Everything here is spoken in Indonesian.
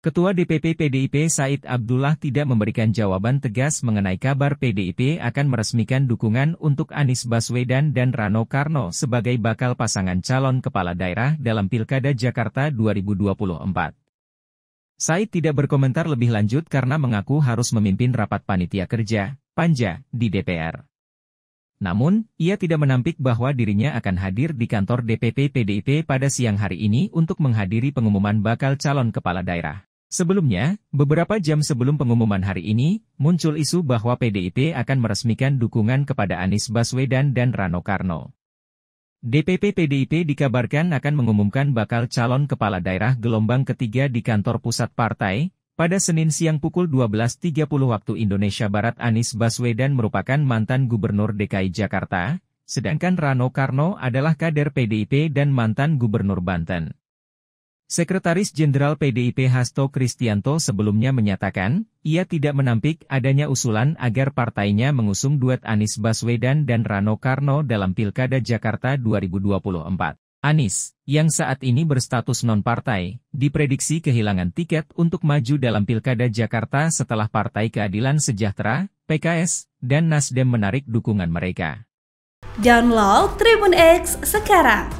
Ketua DPP PDIP Said Abdullah tidak memberikan jawaban tegas mengenai kabar PDIP akan meresmikan dukungan untuk Anies Baswedan dan Rano Karno sebagai bakal pasangan calon kepala daerah dalam Pilkada Jakarta 2024. Said tidak berkomentar lebih lanjut karena mengaku harus memimpin rapat panitia kerja, Panja, di DPR. Namun, ia tidak menampik bahwa dirinya akan hadir di kantor DPP PDIP pada siang hari ini untuk menghadiri pengumuman bakal calon kepala daerah. Sebelumnya, beberapa jam sebelum pengumuman hari ini, muncul isu bahwa PDIP akan meresmikan dukungan kepada Anies Baswedan dan Rano Karno. DPP PDIP dikabarkan akan mengumumkan bakal calon kepala daerah gelombang ketiga di kantor pusat partai, pada Senin siang pukul 12.30 waktu Indonesia Barat Anies Baswedan merupakan mantan Gubernur DKI Jakarta, sedangkan Rano Karno adalah kader PDIP dan mantan Gubernur Banten. Sekretaris Jenderal PDIP Hasto Kristianto sebelumnya menyatakan, ia tidak menampik adanya usulan agar partainya mengusung duet Anies Baswedan dan Rano Karno dalam Pilkada Jakarta 2024. Anies, yang saat ini berstatus non-partai, diprediksi kehilangan tiket untuk maju dalam Pilkada Jakarta setelah Partai Keadilan Sejahtera, PKS, dan Nasdem menarik dukungan mereka. Download Tribun X sekarang